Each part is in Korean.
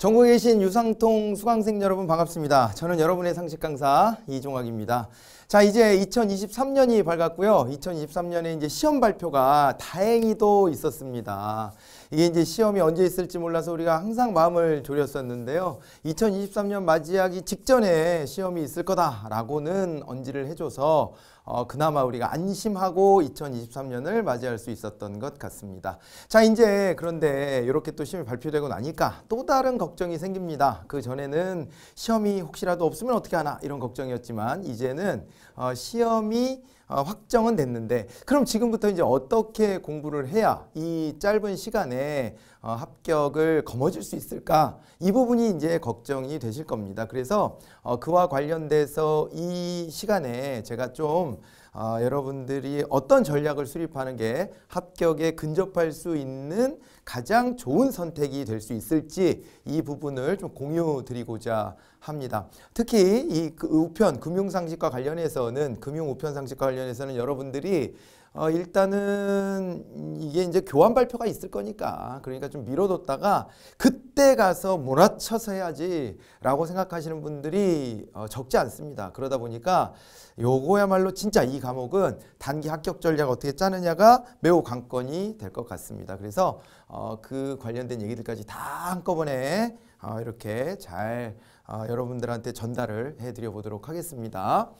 전국에 계신 유상통 수강생 여러분 반갑습니다. 저는 여러분의 상식 강사 이종학입니다. 자, 이제 2023년이 밝았고요. 2023년에 이제 시험 발표가 다행히도 있었습니다. 이게 이제 시험이 언제 있을지 몰라서 우리가 항상 마음을 졸였었는데요. 2023년 맞이하기 직전에 시험이 있을 거다라고는 언지를 해줘서 어, 그나마 우리가 안심하고 2023년을 맞이할 수 있었던 것 같습니다. 자, 이제 그런데 이렇게 또 시험이 발표되고 나니까 또 다른 걱정이 생깁니다. 그 전에는 시험이 혹시라도 없으면 어떻게 하나 이런 걱정이었지만 이제는 어, 시험이 아, 확정은 됐는데 그럼 지금부터 이제 어떻게 공부를 해야 이 짧은 시간에 어, 합격을 거머쥘 수 있을까 이 부분이 이제 걱정이 되실 겁니다. 그래서 어, 그와 관련돼서 이 시간에 제가 좀 어, 여러분들이 어떤 전략을 수립하는 게 합격에 근접할 수 있는 가장 좋은 선택이 될 수 있을지 이 부분을 좀 공유 드리고자 합니다. 특히 이 그 우편 금융상식과 관련해서는 금융 우편 상식과 관련해서는 여러분들이 어, 일단은 이게 이제 교환 발표가 있을 거니까 그러니까 좀 미뤄뒀다가 그때 가서 몰아쳐서 해야지라고 생각하시는 분들이 어, 적지 않습니다. 그러다 보니까 요거야말로 진짜 이 과목은 단기 합격 전략 어떻게 짜느냐가 매우 관건이 될 것 같습니다. 그래서 어, 그 관련된 얘기들까지 다 한꺼번에 어, 이렇게 잘 어, 여러분들한테 전달을 해드려 보도록 하겠습니다.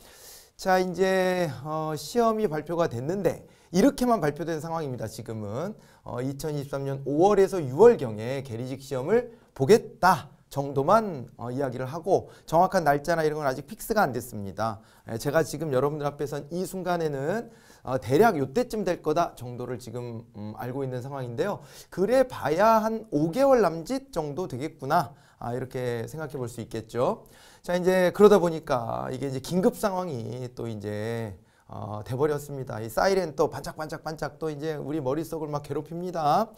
자, 이제 어, 시험이 발표가 됐는데 이렇게만 발표된 상황입니다. 지금은 어, 2023년 5월에서 6월경에 계리직 시험을 보겠다 정도만 어, 이야기를 하고 정확한 날짜나 이런 건 아직 픽스가 안 됐습니다. 에, 예, 제가 지금 여러분들 앞에선 이 순간에는 어, 대략 요때쯤 될 거다 정도를 지금 음, 알고 있는 상황인데요. 그래 봐야 한 5개월 남짓 정도 되겠구나. 아, 이렇게 생각해 볼 수 있겠죠. 자, 이제 그러다 보니까 이게 이제 긴급 상황이 또 이제 어, 돼버렸습니다. 이 사이렌 또 반짝반짝반짝 또 이제 우리 머릿속을 막 괴롭힙니다.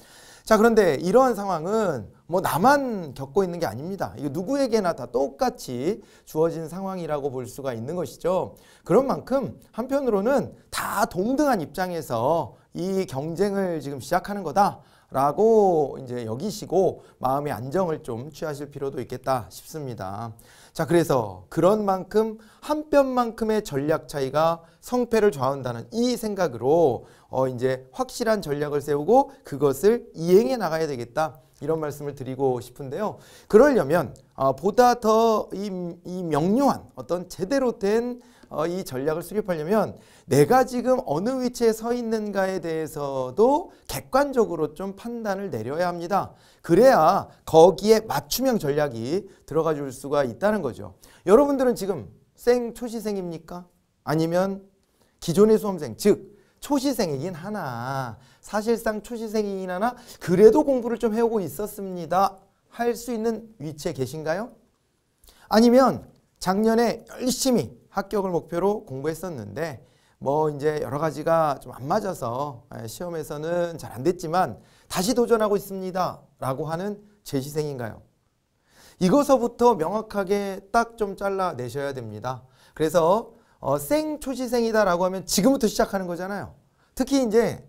자, 그런데 이러한 상황은 뭐 나만 겪고 있는 게 아닙니다. 이거 누구에게나 다 똑같이 주어진 상황이라고 볼 수가 있는 것이죠. 그런 만큼 한편으로는 다 동등한 입장에서 이 경쟁을 지금 시작하는 거다. 라고 이제 여기시고 마음의 안정을 좀 취하실 필요도 있겠다 싶습니다. 자, 그래서 그런 만큼 한뼘만큼의 전략 차이가 성패를 좌우한다는이 생각으로 어 이제 확실한 전략을 세우고 그것을 이행해 나가야 되겠다. 이런 말씀을 드리고 싶은데요. 그러려면 어, 보다 더이이 명료한 어떤 제대로 된 어, 이 전략을 수립하려면 내가 지금 어느 위치에 서 있는가에 대해서도 객관적으로 좀 판단을 내려야 합니다. 그래야 거기에 맞춤형 전략이 들어가 줄 수가 있다는 거죠. 여러분들은 지금 생 초시생입니까? 아니면 기존의 수험생 즉 초시생이긴 하나 사실상 초시생이긴 하나 그래도 공부를 좀 해오고 있었습니다. 할 수 있는 위치에 계신가요? 아니면 작년에 열심히 합격을 목표로 공부했었는데 뭐 이제 여러 가지가 좀 안 맞아서 예, 시험에서는 잘 안 됐지만 다시 도전하고 있습니다 라고 하는 재시생인가요? 이거서부터 명확하게 딱 좀 잘라내셔야 됩니다. 그래서 어, 생초시생이다 라고 하면 지금부터 시작하는 거잖아요. 특히 이제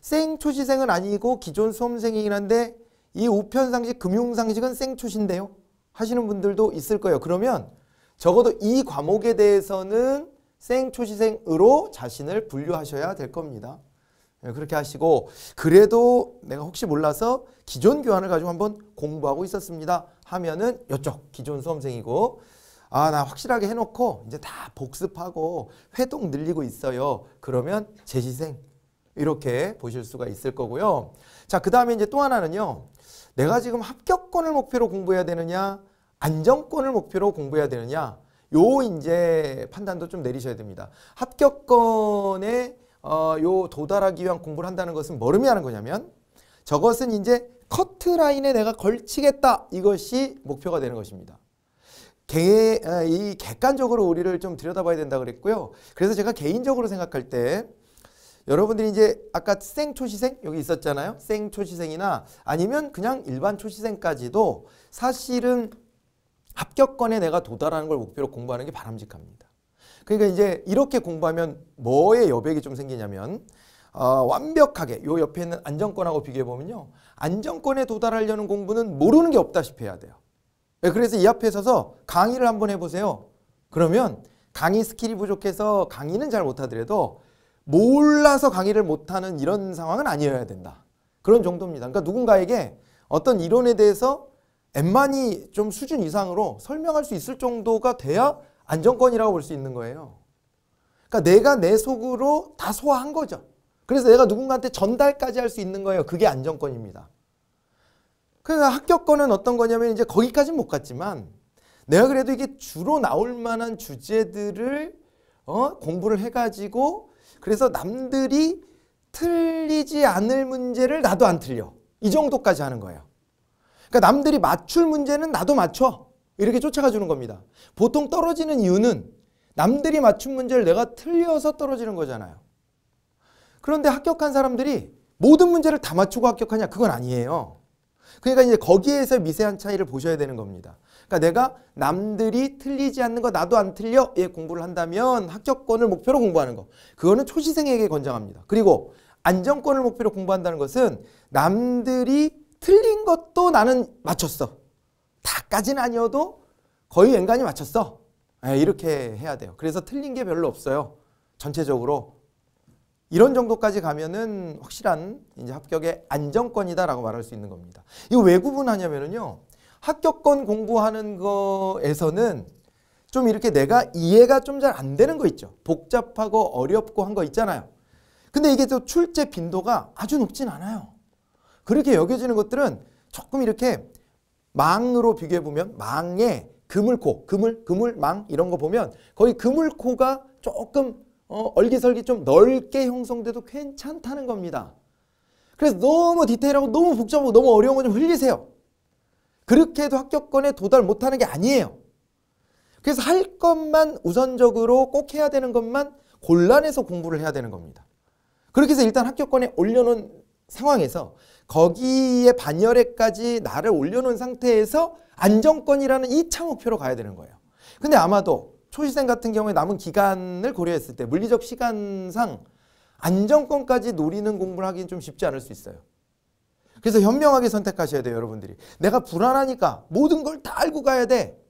생초시생은 아니고 기존 수험생이긴 한데 이 우편상식, 금융상식은 생초신데요. 하시는 분들도 있을 거예요. 그러면 적어도 이 과목에 대해서는 생초시생으로 자신을 분류하셔야 될 겁니다. 예, 그렇게 하시고 그래도 내가 혹시 몰라서 기존 교환을 가지고 한번 공부하고 있었습니다 하면은 이쪽 기존 수험생이고 아 나 확실하게 해놓고 이제 다 복습하고 회동 늘리고 있어요 그러면 재시생 이렇게 보실 수가 있을 거고요 자 그 다음에 이제 또 하나는요 내가 지금 합격권을 목표로 공부해야 되느냐 안정권을 목표로 공부해야 되느냐 요 이제 판단도 좀 내리셔야 됩니다. 합격권에 어, 요 도달하기 위한 공부를 한다는 것은 뭐 의미하는 거냐면 저것은 이제 커트라인에 내가 걸치겠다 이것이 목표가 되는 것입니다. 개, 아, 이 객관적으로 우리를 좀 들여다봐야 된다 그랬고요. 그래서 제가 개인적으로 생각할 때 여러분들이 이제 아까 생초시생 여기 있었잖아요. 생초시생이나 아니면 그냥 일반 초시생까지도 사실은 합격권에 내가 도달하는 걸 목표로 공부하는 게 바람직합니다. 그러니까 이제 이렇게 공부하면 뭐의 여백이 좀 생기냐면 어, 완벽하게 요 옆에 있는 안정권하고 비교해 보면요. 안정권에 도달하려는 공부는 모르는 게 없다시피 해야 돼요. 예, 그래서 이 앞에 서서 강의를 한번 해보세요. 그러면 강의 스킬이 부족해서 강의는 잘 못하더라도 몰라서 강의를 못하는 이런 상황은 아니어야 된다. 그런 정도입니다. 그러니까 누군가에게 어떤 이론에 대해서 엠만이 좀 수준 이상으로 설명할 수 있을 정도가 돼야 안정권이라고 볼 수 있는 거예요. 그러니까 내가 내 속으로 다 소화한 거죠. 그래서 내가 누군가한테 전달까지 할 수 있는 거예요. 그게 안정권입니다. 그러니까 합격권은 어떤 거냐면 이제 거기까지는 못 갔지만 내가 그래도 이게 주로 나올 만한 주제들을 어? 공부를 해가지고 그래서 남들이 틀리지 않을 문제를 나도 안 틀려. 이 정도까지 하는 거예요. 그러니까 남들이 맞출 문제는 나도 맞춰. 이렇게 쫓아가 주는 겁니다. 보통 떨어지는 이유는 남들이 맞춘 문제를 내가 틀려서 떨어지는 거잖아요. 그런데 합격한 사람들이 모든 문제를 다 맞추고 합격하냐? 그건 아니에요. 그러니까 이제 거기에서 미세한 차이를 보셔야 되는 겁니다. 그러니까 내가 남들이 틀리지 않는 거 나도 안 틀려 예 공부를 한다면 합격권을 목표로 공부하는 거 그거는 초시생에게 권장합니다. 그리고 안정권을 목표로 공부한다는 것은 남들이 틀린 것도 나는 맞췄어. 다까지는 아니어도 거의 연간이 맞췄어. 네, 이렇게 해야 돼요. 그래서 틀린 게 별로 없어요. 전체적으로 이런 정도까지 가면은 확실한 이제 합격의 안정권이다라고 말할 수 있는 겁니다. 이거 왜 구분하냐면은요. 합격권 공부하는 거에서는 좀 이렇게 내가 이해가 좀 잘 안 되는 거 있죠. 복잡하고 어렵고 한 거 있잖아요. 근데 이게 또 출제 빈도가 아주 높진 않아요. 그렇게 여겨지는 것들은 조금 이렇게 망으로 비교해 보면 망에 그물코, 그물, 그물, 망 이런 거 보면 거의 그물코가 조금 어, 얼기설기 좀 넓게 형성돼도 괜찮다는 겁니다. 그래서 너무 디테일하고 너무 복잡하고 너무 어려운 거 좀 흘리세요. 그렇게 해도 합격권에 도달 못하는 게 아니에요. 그래서 할 것만 우선적으로 꼭 해야 되는 것만 곤란해서 공부를 해야 되는 겁니다. 그렇게 해서 일단 합격권에 올려놓은 상황에서 거기에 반열에까지 나를 올려놓은 상태에서 안정권이라는 이차 목표로 가야 되는 거예요. 근데 아마도 초시생 같은 경우에 남은 기간을 고려했을 때 물리적 시간상 안정권까지 노리는 공부를 하기는 좀 쉽지 않을 수 있어요. 그래서 현명하게 선택하셔야 돼요 여러분들이. 내가 불안하니까 모든 걸 다 알고 가야 돼.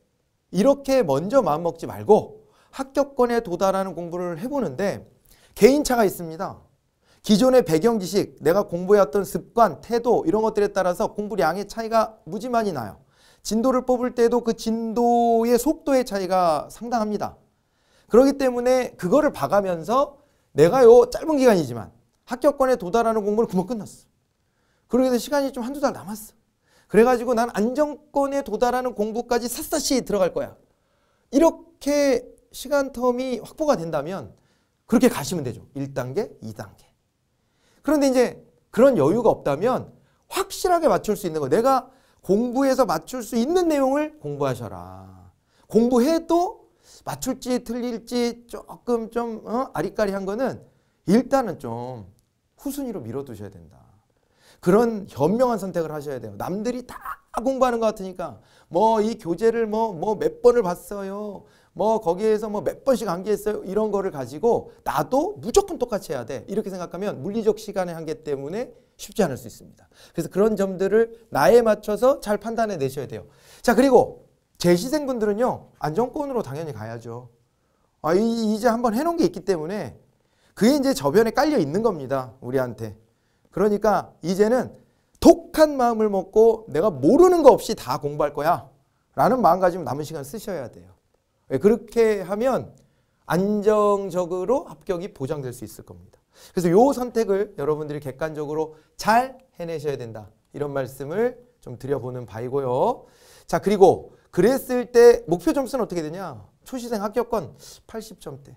이렇게 먼저 마음먹지 말고 합격권에 도달하는 공부를 해보는데 개인차가 있습니다. 기존의 배경 지식, 내가 공부해왔던 습관, 태도 이런 것들에 따라서 공부량의 차이가 무지 많이 나요. 진도를 뽑을 때도 그 진도의 속도의 차이가 상당합니다. 그렇기 때문에 그거를 봐가면서 내가 요 짧은 기간이지만 합격권에 도달하는 공부를 그만 끝났어. 그러기서 시간이 좀 한두 달 남았어. 그래가지고 난 안정권에 도달하는 공부까지 샅샅이 들어갈 거야. 이렇게 시간 텀이 확보가 된다면 그렇게 가시면 되죠. 1단계, 2단계. 그런데 이제 그런 여유가 없다면 확실하게 맞출 수 있는 거 내가 공부해서 맞출 수 있는 내용을 공부하셔라. 공부해도 맞출지 틀릴지 조금 좀 어? 아리까리한 거는 일단은 좀 후순위로 밀어두셔야 된다. 그런 현명한 선택을 하셔야 돼요. 남들이 다 공부하는 것 같으니까 뭐 이 교재를 뭐 뭐 몇 번을 봤어요. 뭐 거기에서 뭐 몇 번씩 한계했어요 이런 거를 가지고 나도 무조건 똑같이 해야 돼 이렇게 생각하면 물리적 시간의 한계 때문에 쉽지 않을 수 있습니다. 그래서 그런 점들을 나에 맞춰서 잘 판단해 내셔야 돼요. 자 그리고 재시생분들은요 안정권으로 당연히 가야죠. 아, 이, 이제 한번 해놓은 게 있기 때문에 그게 이제 저변에 깔려 있는 겁니다. 우리한테. 그러니까 이제는 독한 마음을 먹고 내가 모르는 거 없이 다 공부할 거야. 라는 마음가짐 남은 시간 쓰셔야 돼요. 예, 그렇게 하면 안정적으로 합격이 보장될 수 있을 겁니다. 그래서 요 선택을 여러분들이 객관적으로 잘 해내셔야 된다. 이런 말씀을 좀 드려보는 바이고요. 자 그리고 그랬을 때 목표 점수는 어떻게 되냐. 초시생 합격권 80점대.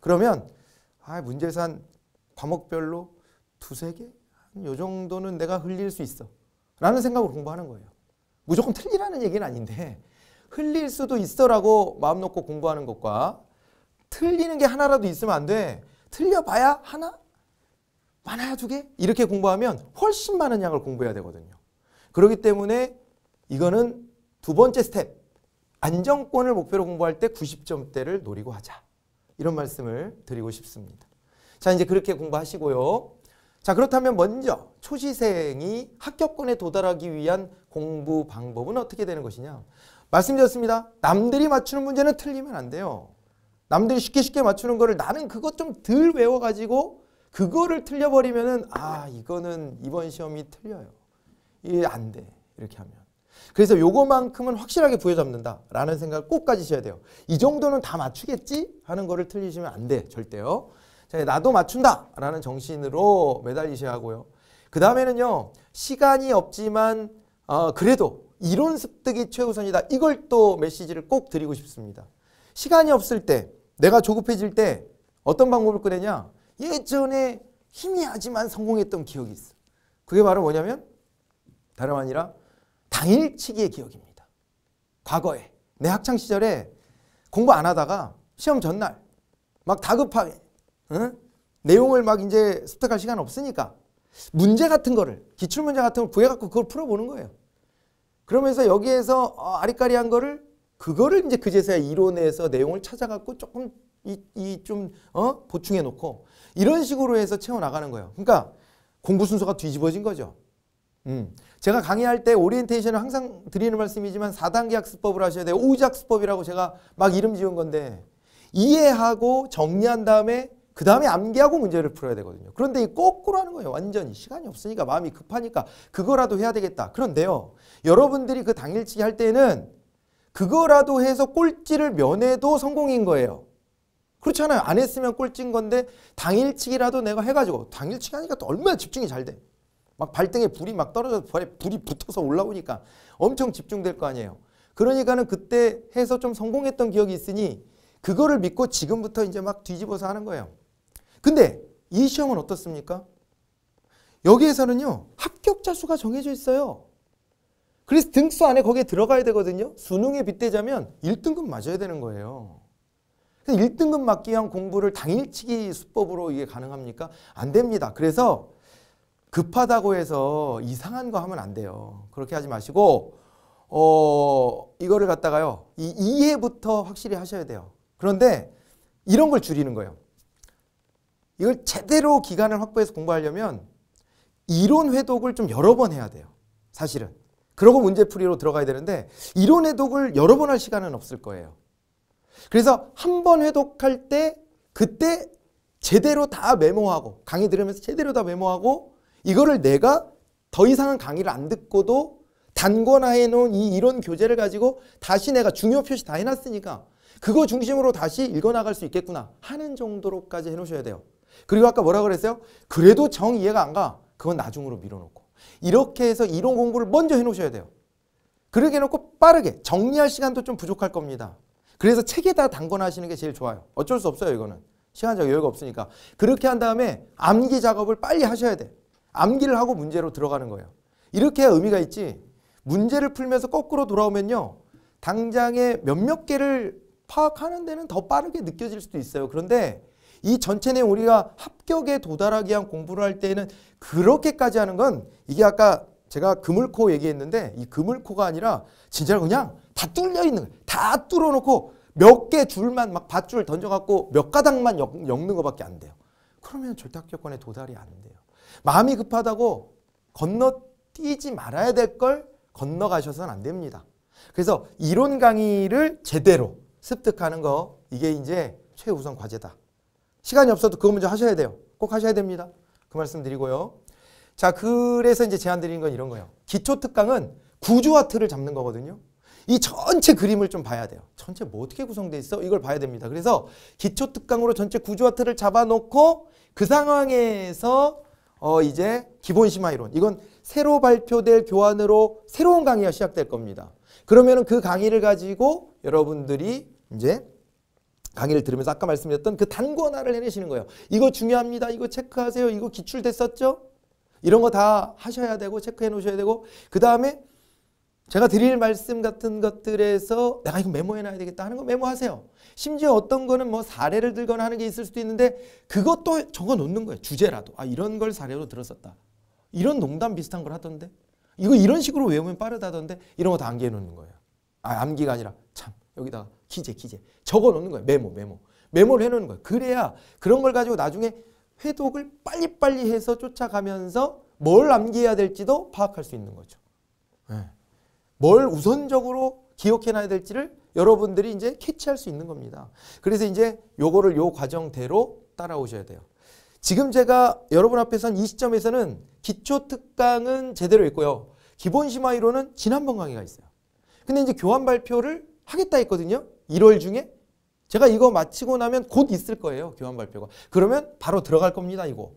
그러면 아 문제산 과목별로 두세 개? 요 정도는 내가 흘릴 수 있어. 라는 생각으로 공부하는 거예요. 무조건 틀리라는 얘기는 아닌데 흘릴 수도 있어라고 마음 놓고 공부하는 것과 틀리는 게 하나라도 있으면 안 돼. 틀려봐야 하나? 많아야 두 개? 이렇게 공부하면 훨씬 많은 양을 공부해야 되거든요. 그렇기 때문에 이거는 두 번째 스텝. 안정권을 목표로 공부할 때 90점대를 노리고 하자. 이런 말씀을 드리고 싶습니다. 자, 이제 그렇게 공부하시고요. 자, 그렇다면 먼저 초시생이 합격권에 도달하기 위한 공부 방법은 어떻게 되는 것이냐. 말씀드렸습니다. 남들이 맞추는 문제는 틀리면 안 돼요. 남들이 쉽게 쉽게 맞추는 거를 나는 그것 좀 덜 외워가지고 그거를 틀려버리면은 아 이거는 이번 시험이 틀려요. 이 안 돼. 이렇게 하면. 그래서 요거만큼은 확실하게 부여잡는다라는 생각을 꼭 가지셔야 돼요. 이 정도는 다 맞추겠지 하는 거를 틀리시면 안 돼. 절대요. 자, 나도 맞춘다라는 정신으로 매달리셔야 하고요. 그 다음에는요. 시간이 없지만 어, 그래도 이론 습득이 최우선이다. 이걸 또 메시지를 꼭 드리고 싶습니다. 시간이 없을 때, 내가 조급해질 때 어떤 방법을 꺼내냐? 예전에 희미하지만 성공했던 기억이 있어. 그게 바로 뭐냐면 다름 아니라 당일치기의 기억입니다. 과거에 내 학창 시절에 공부 안 하다가 시험 전날 막 다급하게 응? 내용을 막 이제 습득할 시간 없으니까 문제 같은 거를 기출 문제 같은 걸 구해갖고 그걸 풀어보는 거예요. 그러면서 여기에서 어, 아리까리한 거를 그거를 이제 그제서야 이론에서 내용을 찾아갖고 조금 이좀 어? 보충해 놓고 이런 식으로 해서 채워 나가는 거예요. 그러니까 공부 순서가 뒤집어진 거죠. 음. 제가 강의할 때 오리엔테이션을 항상 드리는 말씀이지만 4단계 학습법을 하셔야 돼요. 5지 학습법이라고 제가 막 이름 지은 건데 이해하고 정리한 다음에 그 다음에 암기하고 문제를 풀어야 되거든요. 그런데 이 거꾸로 하는 거예요. 완전히 시간이 없으니까 마음이 급하니까 그거라도 해야 되겠다. 그런데요. 여러분들이 그 당일치기 할 때는 그거라도 해서 꼴찌를 면해도 성공인 거예요. 그렇잖아요. 안 했으면 꼴찌인 건데 당일치기라도 내가 해가지고 당일치기 하니까 또 얼마나 집중이 잘 돼. 막 발등에 불이 막 떨어져서 발에 불이 붙어서 올라오니까 엄청 집중될 거 아니에요. 그러니까는 그때 해서 좀 성공했던 기억이 있으니 그거를 믿고 지금부터 이제 막 뒤집어서 하는 거예요. 근데 이 시험은 어떻습니까? 여기에서는요. 합격자 수가 정해져 있어요. 그래서 등수 안에 거기에 들어가야 되거든요. 수능에 빗대자면 1등급 맞아야 되는 거예요. 그래서 1등급 맞기 위한 공부를 당일치기 수법으로 이게 가능합니까? 안 됩니다. 그래서 급하다고 해서 이상한 거 하면 안 돼요. 그렇게 하지 마시고 어 이거를 갖다가요. 이 이해부터 확실히 하셔야 돼요. 그런데 이런 걸 줄이는 거예요. 이걸 제대로 기간을 확보해서 공부하려면 이론 회독을 좀 여러 번 해야 돼요. 사실은. 그러고 문제풀이로 들어가야 되는데 이론 해독을 여러 번 할 시간은 없을 거예요. 그래서 한 번 해독할 때 그때 제대로 다 메모하고 강의 들으면서 제대로 다 메모하고 이거를 내가 더 이상은 강의를 안 듣고도 단권화해 놓은 이 이론 교재를 가지고 다시 내가 중요 표시 다 해놨으니까 그거 중심으로 다시 읽어나갈 수 있겠구나 하는 정도로까지 해놓으셔야 돼요. 그리고 아까 뭐라 그랬어요? 그래도 정 이해가 안 가. 그건 나중으로 밀어놓고. 이렇게 해서 이론 공부를 먼저 해놓으셔야 돼요. 그렇게 해놓고 빠르게 정리할 시간도 좀 부족할 겁니다. 그래서 책에다 당근 하시는게 제일 좋아요. 어쩔 수 없어요 이거는. 시간적 여유가 없으니까. 그렇게 한 다음에 암기 작업을 빨리 하셔야 돼. 암기를 하고 문제로 들어가는 거예요. 이렇게 해야 의미가 있지. 문제를 풀면서 거꾸로 돌아오면요. 당장에 몇몇 개를 파악하는 데는 더 빠르게 느껴질 수도 있어요. 그런데 이 전체 내용 우리가 합격에 도달하기 위한 공부를 할 때에는 그렇게까지 하는 건 이게 아까 제가 그물코 얘기했는데 이 그물코가 아니라 진짜로 그냥 다 뚫려 있는 거예요. 다 뚫어놓고 몇 개 줄만 막 밧줄 던져갖고 몇 가닥만 엮, 는 것밖에 안 돼요. 그러면 절대 합격권에 도달이 안 돼요. 마음이 급하다고 건너뛰지 말아야 될 걸 건너가셔서는 안 됩니다. 그래서 이론 강의를 제대로 습득하는 거 이게 이제 최우선 과제다. 시간이 없어도 그 문제 하셔야 돼요. 꼭 하셔야 됩니다. 그 말씀 드리고요. 자, 그래서 이제 제안 드리는 건 이런 거예요. 기초 특강은 구조와 틀을 잡는 거거든요. 이 전체 그림을 좀 봐야 돼요. 전체 뭐 어떻게 구성되어 있어? 이걸 봐야 됩니다. 그래서 기초 특강으로 전체 구조와 틀을 잡아놓고 그 상황에서 어 이제 기본 심화 이론. 이건 새로 발표될 교환으로 새로운 강의가 시작될 겁니다. 그러면은 그 강의를 가지고 여러분들이 이제 강의를 들으면서 아까 말씀드렸던 그단권화를 해내시는 거예요. 이거 중요합니다. 이거 체크하세요. 이거 기출됐었죠? 이런 거 다 하셔야 되고 체크해 놓으셔야 되고 그 다음에 제가 드릴 말씀 같은 것들에서 내가 이거 메모해 놔야 되겠다 하는 거 메모하세요. 심지어 어떤 거는 뭐 사례를 들거나 하는 게 있을 수도 있는데 그것도 적어 놓는 거예요. 주제라도. 아 이런 걸 사례로 들었었다. 이런 농담 비슷한 걸 하던데. 이거 이런 식으로 외우면 빠르다던데. 이런 거 다 암기해 놓는 거예요. 아 암기가 아니라 참 여기다가 기재, 기재. 적어 놓는 거예요. 메모, 메모. 메모를 해 놓는 거예요. 그래야 그런 걸 가지고 나중에 회독을 빨리빨리 해서 쫓아가면서 뭘 남겨야 될지도 파악할 수 있는 거죠. 예. 뭘 우선적으로 기억해놔야 될지를 여러분들이 이제 캐치할 수 있는 겁니다. 그래서 이제 요거를 요 과정대로 따라오셔야 돼요. 지금 제가 여러분 앞에선 이 시점에서는 기초 특강은 제대로 있고요. 기본 심화이론은 지난번 강의가 있어요. 근데 이제 교환 발표를 하겠다 했거든요. 1월 중에 제가 이거 마치고 나면 곧 있을 거예요. 교환 발표가. 그러면 바로 들어갈 겁니다. 이거.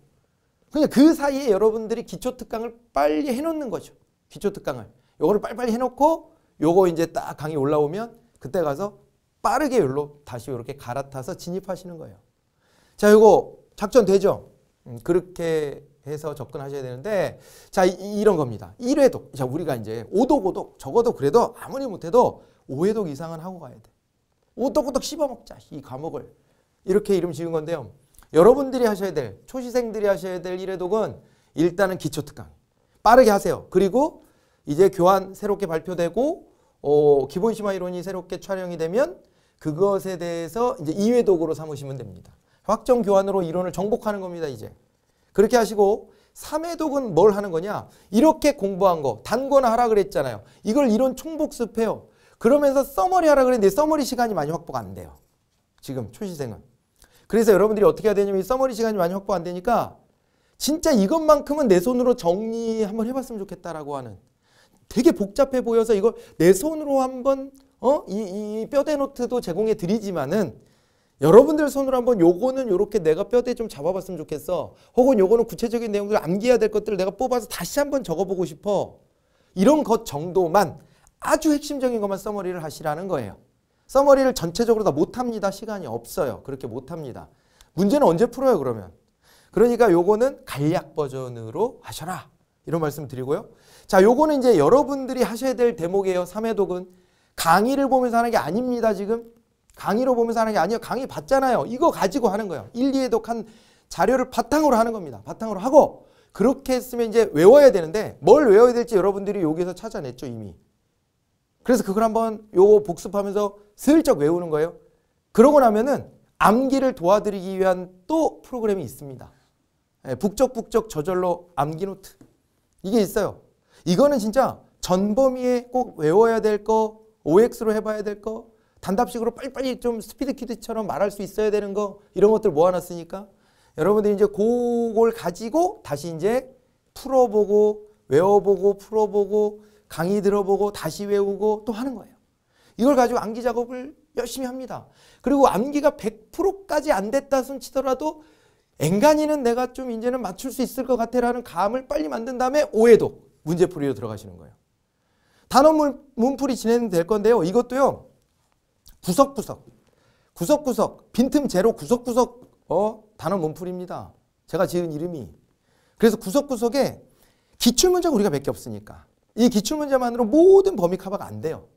그냥 그러니까 그 사이에 여러분들이 기초 특강을 빨리 해놓는 거죠. 기초 특강을. 요거를 빨리빨리 해놓고 요거 이제 딱 강의 올라오면 그때 가서 빠르게 열로 다시 이렇게 갈아타서 진입하시는 거예요. 자, 요거 작전되죠? 음, 그렇게 해서 접근하셔야 되는데 자 이, 런 겁니다. 1회독. 자 우리가 이제 5독 5독 적어도 그래도 아무리 못해도 5회독 이상은 하고 가야 돼. 오떡오떡 씹어먹자 이 과목을 이렇게 이름 지은 건데요. 여러분들이 하셔야 될 초시생들이 하셔야 될 일회독은 일단은 기초특강 빠르게 하세요. 그리고 이제 교환 새롭게 발표되고 어, 기본 심화 이론이 새롭게 촬영이 되면 그것에 대해서 이제 이회독으로 삼으시면 됩니다. 확정 교환으로 이론을 정복하는 겁니다. 이제 그렇게 하시고 3회독은 뭘 하는 거냐 이렇게 공부한 거단권 하라 그랬잖아요. 이걸 이론 총복습해요. 그러면서 써머리 하라 그랬는데 써머리 시간이 많이 확보가 안 돼요. 지금 초시생은. 그래서 여러분들이 어떻게 해야 되냐면 이 써머리 시간이 많이 확보 가안 되니까 진짜 이것만큼은 내 손으로 정리 한번 해봤으면 좋겠다라고 하는 되게 복잡해 보여서 이거내 손으로 한번 어? 이, 이 뼈대 노트도 제공해 드리지만은 여러분들 손으로 한번 요거는 요렇게 내가 뼈대 좀 잡아봤으면 좋겠어. 혹은 요거는 구체적인 내용들 암기해야 될 것들을 내가 뽑아서 다시 한번 적어보고 싶어. 이런 것 정도만 아주 핵심적인 것만 써머리를 하시라는 거예요. 써머리를 전체적으로 다 못합니다. 시간이 없어요. 그렇게 못합니다. 문제는 언제 풀어요 그러면? 그러니까 요거는 간략 버전으로 하셔라. 이런 말씀 드리고요. 자 요거는 이제 여러분들이 하셔야 될 대목이에요. 3회독은. 강의를 보면서 하는 게 아닙니다. 지금. 강의로 보면서 하는 게 아니에요. 강의 봤잖아요. 이거 가지고 하는 거예요. 1, 2회독 한 자료를 바탕으로 하는 겁니다. 바탕으로 하고 그렇게 했으면 이제 외워야 되는데 뭘 외워야 될지 여러분들이 여기서 찾아냈죠 이미. 그래서 그걸 한번 요거 복습하면서 슬쩍 외우는 거예요. 그러고 나면은 암기를 도와드리기 위한 또 프로그램이 있습니다. 예, 북적북적 저절로 암기 노트. 이게 있어요. 이거는 진짜 전범위에 꼭 외워야 될 거, OX로 해봐야 될 거, 단답식으로 빨리빨리 좀 스피드 퀴즈처럼 말할 수 있어야 되는 거 이런 것들 모아놨으니까 여러분들이 이제 그걸 가지고 다시 이제 풀어보고 외워보고 풀어보고 강의 들어보고 다시 외우고 또 하는 거예요. 이걸 가지고 암기 작업을 열심히 합니다. 그리고 암기가 100%까지 안 됐다 손 치더라도 앵간히는 내가 좀 이제는 맞출 수 있을 것 같아라는 감을 빨리 만든 다음에 오해도 문제풀이로 들어가시는 거예요. 단어 문, 문풀이 진행될 건데요. 이것도요. 구석구석, 구석구석, 빈틈 제로 구석구석 어 단어 문풀입니다. 제가 지은 이름이. 그래서 구석구석에 기출문제가 우리가 몇 개 없으니까 이 기출문제만으로 모든 범위 커버가 안 돼요.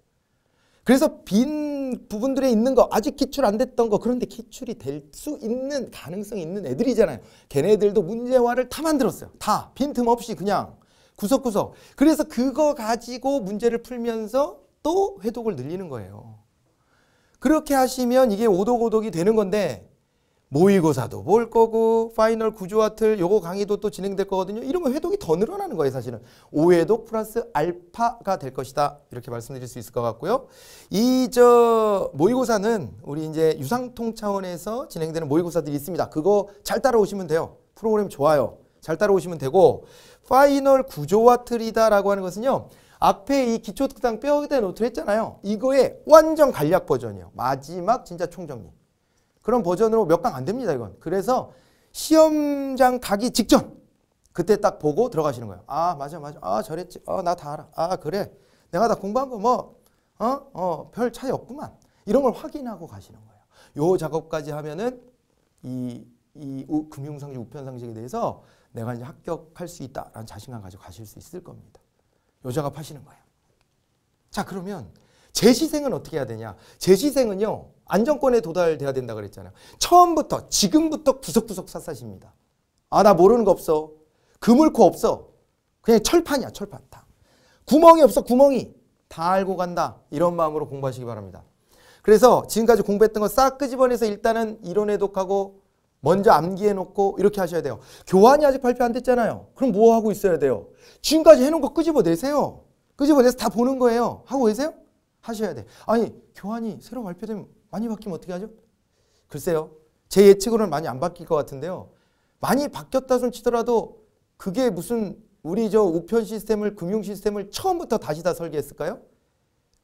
그래서 빈 부분들에 있는 거 아직 기출 안 됐던 거 그런데 기출이 될 수 있는 가능성이 있는 애들이잖아요. 걔네들도 문제화를 다 만들었어요. 다 빈틈 없이 그냥 구석구석. 그래서 그거 가지고 문제를 풀면서 또 회독을 늘리는 거예요. 그렇게 하시면 이게 오독오독이 되는 건데 모의고사도 볼 거고 파이널 구조와 틀 요거 강의도 또 진행될 거거든요. 이러면 회독이 더 늘어나는 거예요 사실은. 5회독 플러스 알파가 될 것이다 이렇게 말씀드릴 수 있을 것 같고요. 이 저 모의고사는 우리 이제 유상통 차원에서 진행되는 모의고사들이 있습니다. 그거 잘 따라오시면 돼요. 프로그램 좋아요. 잘 따라오시면 되고 파이널 구조와 틀이다라고 하는 것은요. 앞에 이 기초특강 뼈대 노트 했잖아요. 이거에 완전 간략 버전이에요. 마지막 진짜 총정리. 그런 버전으로 몇 강 안 됩니다, 이건. 그래서 시험장 가기 직전 그때 딱 보고 들어가시는 거예요. 아, 맞아, 맞아. 아, 저랬지. 어, 아, 나다 알아. 아, 그래. 내가 다 공부한 거 뭐, 어, 어, 별 차이 없구만. 이런 걸 확인하고 가시는 거예요. 요 작업까지 하면은 이, 이 우, 금융상식, 우편상식에 대해서 내가 이제 합격할 수 있다라는 자신감 가지고 가실 수 있을 겁니다. 요 작업 하시는 거예요. 자, 그러면 재시생은 어떻게 해야 되냐? 재시생은요. 안정권에 도달돼야 된다 그랬잖아요. 처음부터 지금부터 구석구석 샅샅입니다. 아 나 모르는 거 없어. 그물코 없어. 그냥 철판이야 철판 다. 구멍이 없어 구멍이. 다 알고 간다. 이런 마음으로 공부하시기 바랍니다. 그래서 지금까지 공부했던 거 싹 끄집어내서 일단은 이론 에독하고 먼저 암기해놓고 이렇게 하셔야 돼요. 교환이 아직 발표 안 됐잖아요. 그럼 뭐 하고 있어야 돼요? 지금까지 해놓은 거 끄집어내세요. 끄집어내서 다 보는 거예요. 하고 계세요? 하셔야 돼. 아니 교환이 새로 발표되면 많이 바뀌면 어떻게 하죠? 글쎄요. 제 예측으로는 많이 안 바뀔 것 같은데요. 많이 바뀌었다 손 치더라도 그게 무슨 우리 저 우편 시스템을 금융 시스템을 처음부터 다시 다 설계했을까요?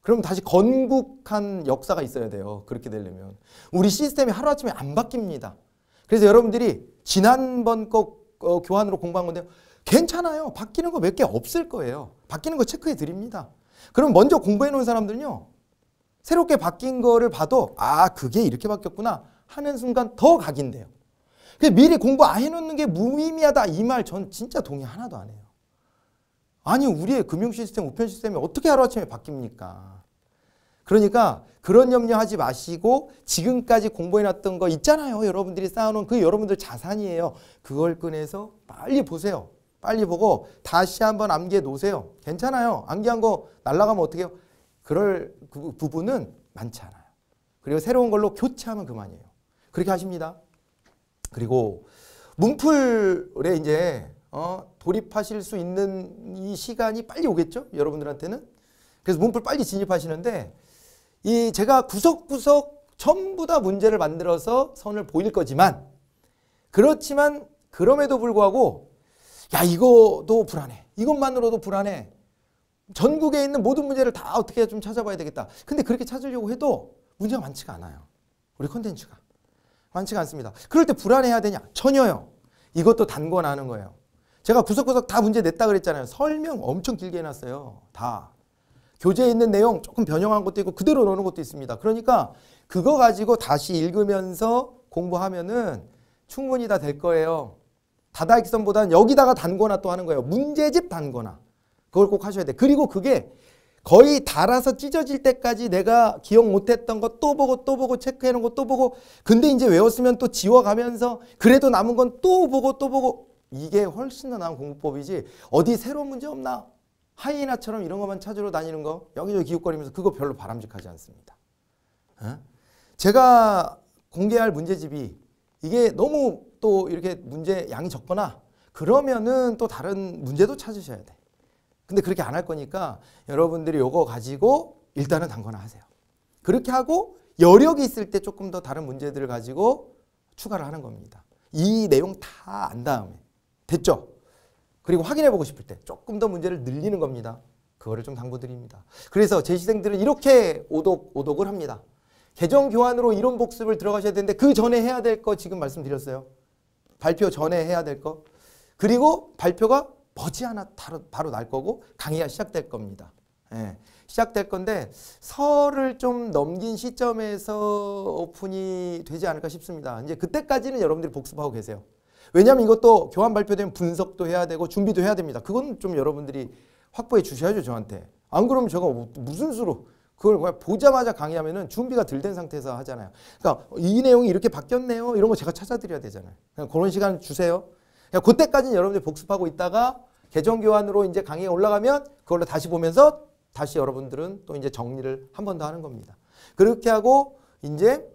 그럼 다시 건국한 역사가 있어야 돼요. 그렇게 되려면. 우리 시스템이 하루아침에 안 바뀝니다. 그래서 여러분들이 지난번 거 어, 교환으로 공부한 건데 요 괜찮아요. 바뀌는 거 몇 개 없을 거예요. 바뀌는 거 체크해 드립니다. 그럼 먼저 공부해 놓은 사람들은요. 새롭게 바뀐 거를 봐도 아 그게 이렇게 바뀌었구나 하는 순간 더 각인돼요. 그 미리 공부 안 해놓는 게 무의미하다 이 말 전 진짜 동의 하나도 안 해요. 아니 우리의 금융 시스템, 우편 시스템이 어떻게 하루아침에 바뀝니까? 그러니까 그런 염려하지 마시고 지금까지 공부해놨던 거 있잖아요. 여러분들이 쌓아놓은 그 여러분들 자산이에요. 그걸 꺼내서 빨리 보세요. 빨리 보고 다시 한번 암기해 놓으세요. 괜찮아요. 암기한 거 날라가면 어떡해요? 그럴 그 부분은 많지 않아요. 그리고 새로운 걸로 교체하면 그만이에요. 그렇게 하십니다. 그리고 문풀에 이제 어, 돌입하실 수 있는 이 시간이 빨리 오겠죠? 여러분들한테는. 그래서 문풀 빨리 진입하시는데 이 제가 구석구석 전부 다 문제를 만들어서 선을 보일 거지만 그렇지만 그럼에도 불구하고 야 이거도 불안해. 이것만으로도 불안해. 전국에 있는 모든 문제를 다 어떻게 좀 찾아봐야 되겠다. 근데 그렇게 찾으려고 해도 문제가 많지가 않아요. 우리 컨텐츠가. 많지가 않습니다. 그럴 때 불안해야 되냐? 전혀요. 이것도 단권하는 거예요. 제가 구석구석 다 문제 냈다 그랬잖아요. 설명 엄청 길게 해놨어요. 다. 교재에 있는 내용 조금 변형한 것도 있고 그대로 넣는 것도 있습니다. 그러니까 그거 가지고 다시 읽으면서 공부하면은 충분히 다 될 거예요. 다다익선보다는 여기다가 단거나 또 하는 거예요. 문제집 단거나. 그걸 꼭 하셔야 돼. 그리고 그게 거의 달아서 찢어질 때까지 내가 기억 못했던 거 또 보고 또 보고 체크해 놓은 거 또 보고 근데 이제 외웠으면 또 지워가면서 그래도 남은 건 또 보고 또 보고 이게 훨씬 더 나은 공부법이지 어디 새로운 문제 없나 하이에나처럼 이런 것만 찾으러 다니는 거 여기저기 기웃거리면서 그거 별로 바람직하지 않습니다. 어? 제가 공개할 문제집이 이게 너무 또 이렇게 문제 양이 적거나 그러면은 또 다른 문제도 찾으셔야 돼. 근데 그렇게 안 할 거니까 여러분들이 요거 가지고 일단은 단거나 하세요. 그렇게 하고 여력이 있을 때 조금 더 다른 문제들을 가지고 추가를 하는 겁니다. 이 내용 다 안 다음에 됐죠? 그리고 확인해 보고 싶을 때 조금 더 문제를 늘리는 겁니다. 그거를 좀 당부드립니다. 그래서 제시생들은 이렇게 오독 오독을 합니다. 개정 교환으로 이론 복습을 들어가셔야 되는데 그 전에 해야 될 거 지금 말씀드렸어요. 발표 전에 해야 될 거. 그리고 발표가 머지않아 바로 날 거고 강의가 시작될 겁니다. 예, 시작될 건데 설을 좀 넘긴 시점에서 오픈이 되지 않을까 싶습니다. 이제 그때까지는 여러분들이 복습하고 계세요. 왜냐하면 이것도 교환 발표되면 분석도 해야 되고 준비도 해야 됩니다. 그건 좀 여러분들이 확보해 주셔야죠 저한테. 안 그러면 제가 뭐, 무슨 수로 그걸 뭐 보자마자 강의하면은 준비가 덜 된 상태에서 하잖아요. 그러니까 이 내용이 이렇게 바뀌었네요. 이런 거 제가 찾아드려야 되잖아요. 그냥 그런 시간 주세요. 그냥 그러니까 그때까지는 여러분들 복습하고 있다가 개정 교환으로 이제 강의에 올라가면 그걸로 다시 보면서 다시 여러분들은 또 이제 정리를 한 번 더 하는 겁니다. 그렇게 하고 이제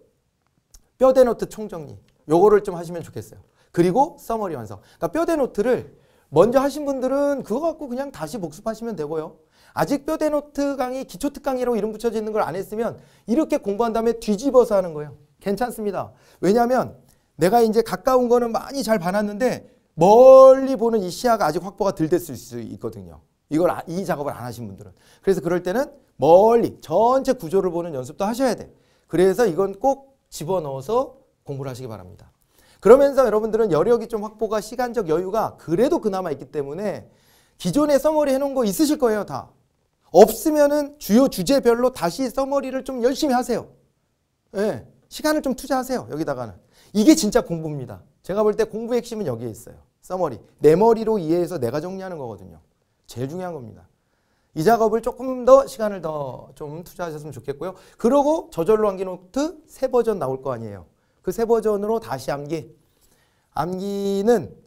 뼈대 노트 총정리 요거를 좀 하시면 좋겠어요. 그리고 써머리 완성. 그러니까 뼈대 노트를 먼저 하신 분들은 그거 갖고 그냥 다시 복습하시면 되고요. 아직 뼈대노트 강의, 기초특강이라고 이름 붙여지는 걸 안 했으면 이렇게 공부한 다음에 뒤집어서 하는 거예요. 괜찮습니다. 왜냐하면 내가 이제 가까운 거는 많이 잘 봐놨는데 멀리 보는 이 시야가 아직 확보가 덜 됐을 수 있거든요. 이걸 아, 이 작업을 안 하신 분들은. 그래서 그럴 때는 멀리 전체 구조를 보는 연습도 하셔야 돼. 그래서 이건 꼭 집어넣어서 공부를 하시기 바랍니다. 그러면서 여러분들은 여력이 좀 확보가 시간적 여유가 그래도 그나마 있기 때문에 기존에 써머리 해놓은 거 있으실 거예요 다. 없으면은 주요 주제별로 다시 써머리를 좀 열심히 하세요. 예. 시간을 좀 투자하세요. 여기다가는. 이게 진짜 공부입니다. 제가 볼 때 공부의 핵심은 여기에 있어요. 써머리. 내 머리로 이해해서 내가 정리하는 거거든요. 제일 중요한 겁니다. 이 작업을 조금 더 시간을 더 좀 투자하셨으면 좋겠고요. 그러고 저절로 암기 노트 새 버전 나올 거 아니에요. 그 새 버전으로 다시 암기. 암기는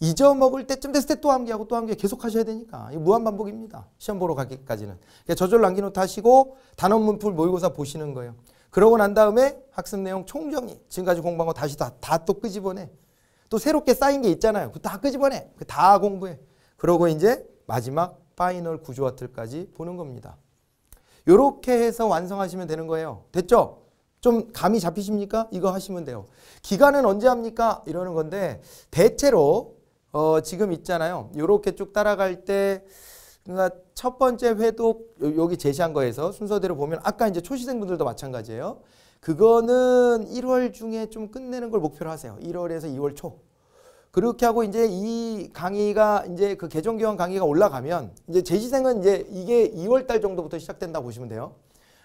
잊어먹을 때쯤 됐을 때또 암기하고 또 암기 계속 하셔야 되니까 무한반복입니다. 시험 보러 가기까지는. 그러니까 저절로 암기노트 하시고 단원 문풀 모의고사 보시는 거예요. 그러고 난 다음에 학습 내용 총정리 지금까지 공부한 거 다시 다 다 또 끄집어내. 또 새롭게 쌓인 게 있잖아요. 그다 끄집어내. 다 공부해. 그러고 이제 마지막 파이널 구조화 틀까지 보는 겁니다. 요렇게 해서 완성하시면 되는 거예요. 됐죠? 좀 감이 잡히십니까? 이거 하시면 돼요. 기간은 언제 합니까? 이러는 건데 대체로 어, 지금 있잖아요. 이렇게 쭉 따라갈 때 그러니까 첫 번째 회독 여기 제시한 거에서 순서대로 보면 아까 이제 초시생분들도 마찬가지예요. 그거는 1월 중에 좀 끝내는 걸 목표로 하세요. 1월에서 2월 초. 그렇게 하고 이제 이 강의가 이제 그 개정 교환 강의가 올라가면 이제 재시생은 이제 이게 2월 달 정도부터 시작된다고 보시면 돼요.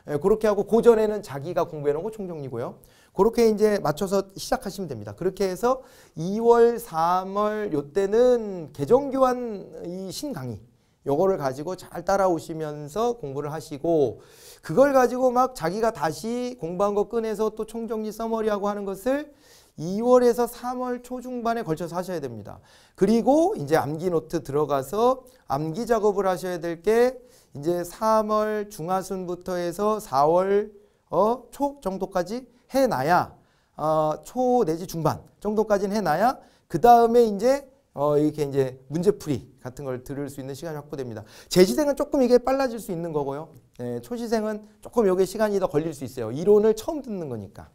예, 그렇게 하고 고 전에는 자기가 공부해 놓은 거 총정리고요. 그렇게 이제 맞춰서 시작하시면 됩니다. 그렇게 해서 2월, 3월 요때는 개정 교환 이 신강의 요거를 가지고 잘 따라오시면서 공부를 하시고 그걸 가지고 막 자기가 다시 공부한 거 꺼내서 또 총정리 써머리하고 하는 것을 2월에서 3월 초중반에 걸쳐서 하셔야 됩니다. 그리고 이제 암기 노트 들어가서 암기 작업을 하셔야 될 게 이제 3월 중하순부터 해서 4월 어, 초 정도까지 해놔야 어, 초 내지 중반 정도까지는 해놔야 그 다음에 이제 어, 이렇게 이제 문제풀이 같은 걸 들을 수 있는 시간이 확보됩니다. 재시생은 조금 이게 빨라질 수 있는 거고요. 예, 초시생은 조금 여기 시간이 더 걸릴 수 있어요. 이론을 처음 듣는 거니까.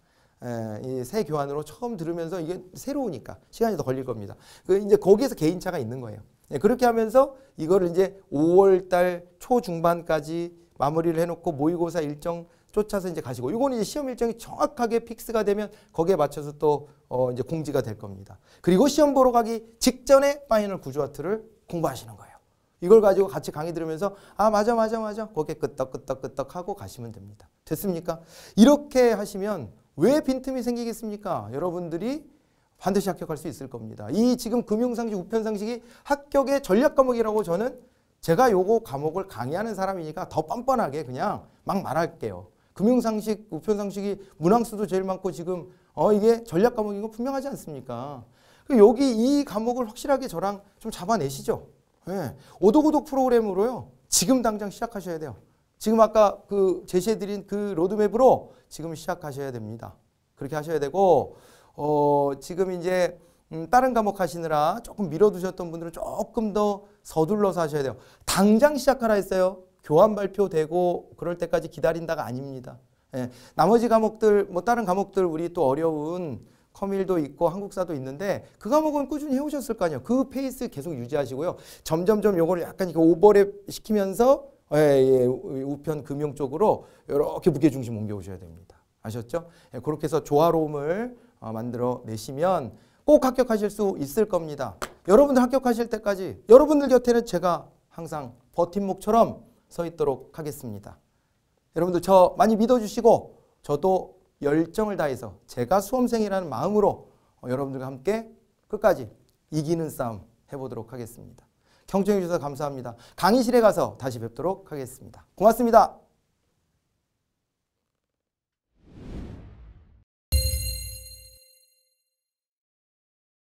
예, 새 교환으로 처음 들으면서 이게 새로우니까 시간이 더 걸릴 겁니다. 그 이제 거기에서 개인차가 있는 거예요. 예, 그렇게 하면서 이거를 이제 5월달 초중반까지 마무리를 해놓고 모의고사 일정 쫓아서 이제 가시고 이거는 이제 시험 일정이 정확하게 픽스가 되면 거기에 맞춰서 또어 이제 공지가 될 겁니다. 그리고 시험 보러 가기 직전에 파이널 구조아트를 공부하시는 거예요. 이걸 가지고 같이 강의 들으면서 아 맞아 맞아 맞아 거기에 끄떡끄떡끄떡 하고 가시면 됩니다. 됐습니까? 이렇게 하시면 왜 빈틈이 생기겠습니까? 여러분들이 반드시 합격할 수 있을 겁니다. 이 지금 금융상식, 우편상식이 합격의 전략 과목이라고 저는 제가 요거 과목을 강의하는 사람이니까 더 뻔뻔하게 그냥 막 말할게요. 금융상식, 우편상식이 문항수도 제일 많고 지금 어 이게 전략 과목인 건 분명하지 않습니까? 그 여기 이 과목을 확실하게 저랑 좀 잡아내시죠. 예. 오독오독 프로그램으로요. 지금 당장 시작하셔야 돼요. 지금 아까 그 제시해드린 그 로드맵으로 지금 시작하셔야 됩니다. 그렇게 하셔야 되고 어 지금 이제 음, 다른 과목 하시느라 조금 미뤄두셨던 분들은 조금 더 서둘러서 하셔야 돼요. 당장 시작하라 했어요. 교환 발표되고 그럴 때까지 기다린다가 아닙니다. 예, 나머지 과목들 뭐 다른 과목들 우리 또 어려운 커밀도 있고 한국사도 있는데 그 과목은 꾸준히 해오셨을 거 아니에요. 그 페이스 계속 유지하시고요. 점점점 요거를 약간 이렇게 오버랩 시키면서 예, 예, 우편 금융 쪽으로 이렇게 무게 중심 옮겨오셔야 됩니다. 아셨죠? 예, 그렇게 해서 조화로움을 어, 만들어 내시면 꼭 합격하실 수 있을 겁니다. 여러분들 합격하실 때까지 여러분들 곁에는 제가 항상 버팀목처럼 서 있도록 하겠습니다. 여러분들 저 많이 믿어주시고 저도 열정을 다해서 제가 수험생이라는 마음으로 어, 여러분들과 함께 끝까지 이기는 싸움 해보도록 하겠습니다. 경청해주셔서 감사합니다. 강의실에 가서 다시 뵙도록 하겠습니다. 고맙습니다.